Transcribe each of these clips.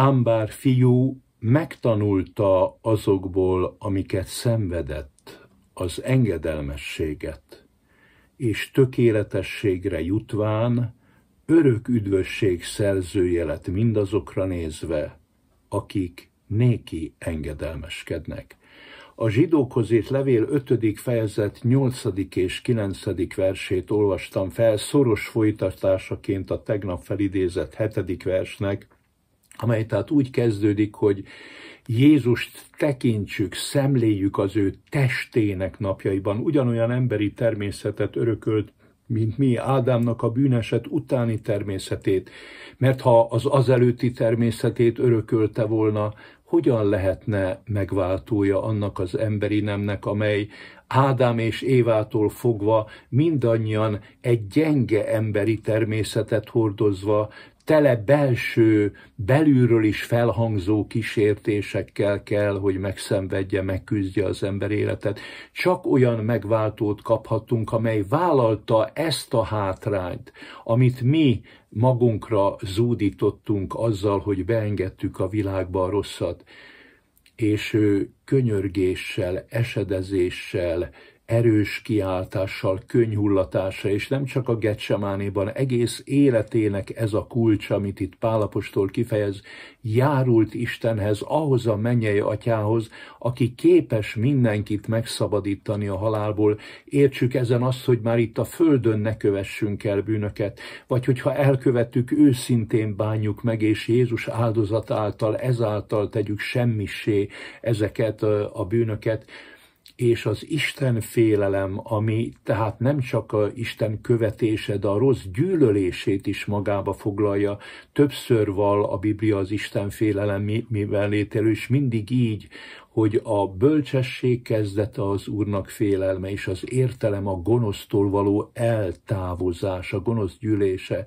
Ámbár fiú megtanulta azokból, amiket szenvedett, az engedelmességet, és tökéletességre jutván örök üdvösség szerzője lett mindazokra nézve, akik néki engedelmeskednek. A zsidókhoz írt levél 5. fejezet 8. és 9. versét olvastam fel szoros folytatásaként a tegnap felidézett 7. versnek, amely tehát úgy kezdődik, hogy Jézust tekintsük, szemléljük az ő testének napjaiban, ugyanolyan emberi természetet örökölt, mint mi Ádámnak a bűneset utáni természetét, mert ha az azelőtti természetét örökölte volna, hogyan lehetne megváltója annak az emberi nemnek, amely Ádám és Évától fogva mindannyian egy gyenge emberi természetet hordozva tele belső, belülről is felhangzó kísértésekkel kell, hogy megszenvedje, megküzdje az ember életet. Csak olyan megváltót kaphatunk, amely vállalta ezt a hátrányt, amit mi magunkra zúdítottunk azzal, hogy beengedtük a világba a rosszat, és ő könyörgéssel, esedezéssel, erős kiáltással, könyhullatása, és nem csak a Getsemánéban, egész életének ez a kulcs, amit itt Pálapostól kifejez, járult Istenhez, ahhoz a mennyei atyához, aki képes mindenkit megszabadítani a halálból. Értsük ezen azt, hogy már itt a földön ne kövessünk el bűnöket, vagy hogyha elkövettük, őszintén bánjuk meg, és Jézus áldozat által, ezáltal tegyük semmisé ezeket a bűnöket és az Isten félelem, ami tehát nem csak a Isten követése, de a rossz gyűlölését is magába foglalja. Többször val a Biblia az Isten félelem mivel lételő, és mindig így hogy a bölcsesség kezdete az Úrnak félelme, és az értelem a gonosztól való eltávozása, gonosz gyűlése.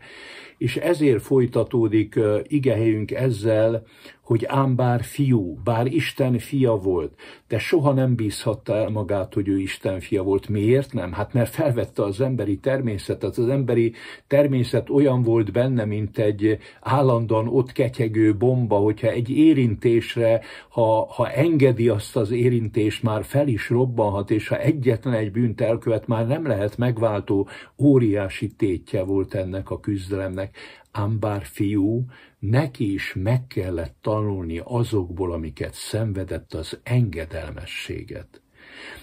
És ezért folytatódik igehelyünk ezzel, hogy ám bár fiú, bár Isten fia volt, de soha nem bízhatta el magát, hogy ő Isten fia volt. Miért nem? Hát mert felvette az emberi természetet. Az emberi természet olyan volt benne, mint egy állandóan ott ketyegő bomba, hogyha egy érintésre, ha, ha engedi megengedi azt az érintést, már fel is robbanhat, és ha egyetlen egy bűnt elkövet, már nem lehet megváltó, óriási tétje volt ennek a küzdelemnek. Ám bár fiú, neki is meg kellett tanulni azokból, amiket szenvedett az engedelmességet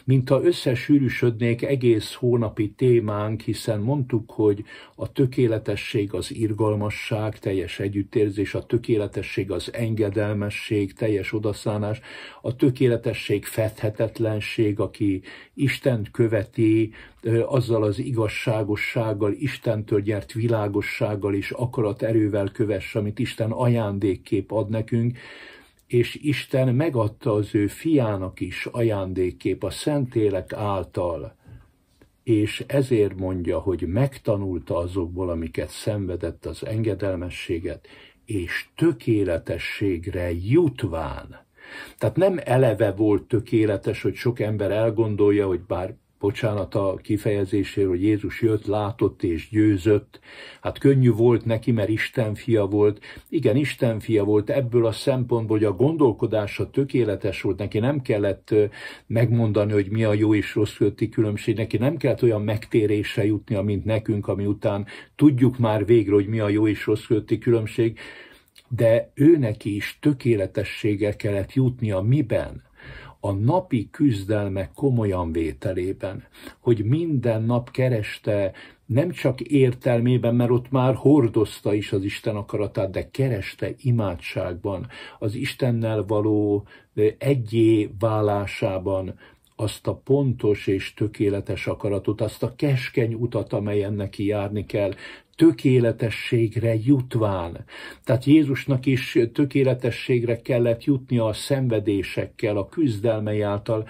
mintha összesűrűsödnék egész hónapi témánk, hiszen mondtuk, hogy a tökéletesség az irgalmasság, teljes együttérzés, a tökéletesség az engedelmesség, teljes odaszánás, a tökéletesség fethetetlenség, aki Istent követi, azzal az igazságossággal, Istentől gyert világossággal és akarat erővel kövess, amit Isten ajándékkép ad nekünk, és Isten megadta az ő fiának is ajándékép a Szentélek által, és ezért mondja, hogy megtanulta azokból, amiket szenvedett az engedelmességet, és tökéletességre jutván. Tehát nem eleve volt tökéletes, hogy sok ember elgondolja, hogy bár a kifejezéséről, hogy Jézus jött, látott és győzött. Hát könnyű volt neki, mert Isten fia volt. Igen, Isten fia volt ebből a szempontból, hogy a gondolkodása tökéletes volt. Neki nem kellett megmondani, hogy mi a jó és rossz közötti különbség. Neki nem kellett olyan megtérésre jutnia, mint nekünk, ami után tudjuk már végre, hogy mi a jó és rossz közötti különbség. De ő neki is tökéletességgel kellett jutnia miben? a napi küzdelmek komolyan vételében, hogy minden nap kereste nem csak értelmében, mert ott már hordozta is az Isten akaratát, de kereste imádságban, az Istennel való egyé válásában, azt a pontos és tökéletes akaratot, azt a keskeny utat, amelyen neki járni kell, tökéletességre jutván. Tehát Jézusnak is tökéletességre kellett jutnia a szenvedésekkel, a küzdelmei által.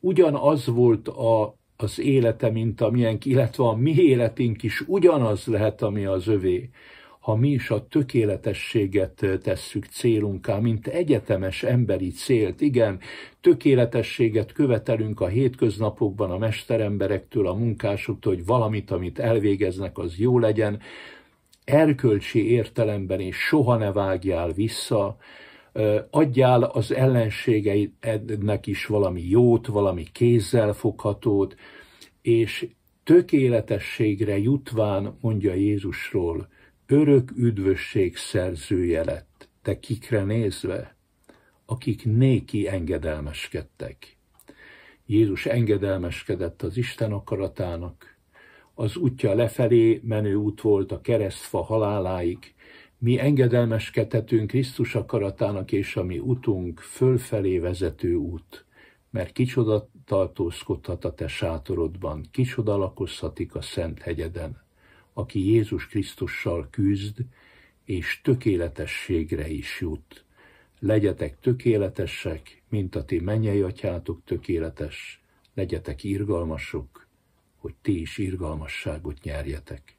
Ugyanaz volt a, az élete, mint a miénk, illetve a mi életünk is ugyanaz lehet, ami az övé ha mi is a tökéletességet tesszük célunká, mint egyetemes emberi célt, igen, tökéletességet követelünk a hétköznapokban a mesteremberektől, a munkásoktól, hogy valamit, amit elvégeznek, az jó legyen, erkölcsi értelemben és soha ne vágjál vissza, adjál az ellenségeidnek is valami jót, valami kézzel foghatót, és tökéletességre jutván mondja Jézusról, örök üdvösség szerzője lett, te kikre nézve, akik néki engedelmeskedtek. Jézus engedelmeskedett az Isten akaratának, az útja lefelé menő út volt a keresztfa haláláig, mi engedelmeskedhetünk Krisztus akaratának, és a mi utunk fölfelé vezető út, mert kicsoda tartózkodhat a te sátorodban, kicsoda lakozhatik a szent hegyeden aki Jézus Krisztussal küzd, és tökéletességre is jut. Legyetek tökéletesek, mint a ti mennyei atyátok tökéletes, legyetek irgalmasok, hogy ti is irgalmasságot nyerjetek.